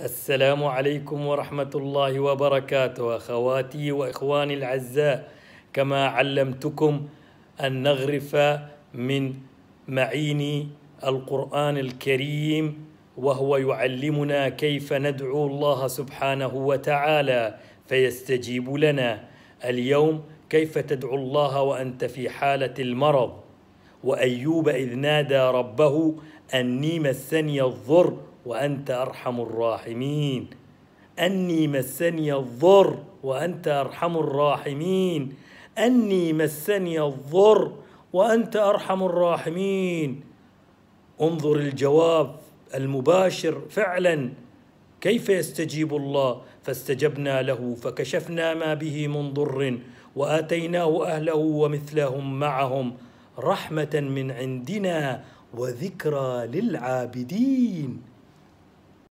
السلام عليكم ورحمة الله وبركاته أخواتي وإخواني الأعزاء كما علمتكم أن نغرف من معين القرآن الكريم وهو يعلمنا كيف ندعو الله سبحانه وتعالى فيستجيب لنا اليوم كيف تدعو الله وأنت في حالة المرض وأيوب إذ نادى ربه أني مسني الضر وأنت أرحم الراحمين أني مسني الضر وأنت أرحم الراحمين أني مسني الضر وأنت أرحم الراحمين انظر الجواب المباشر فعلا كيف يستجيب الله فاستجبنا له فكشفنا ما به من ضر واتيناه اهله ومثلهم معهم رحمه من عندنا وذكرى للعابدين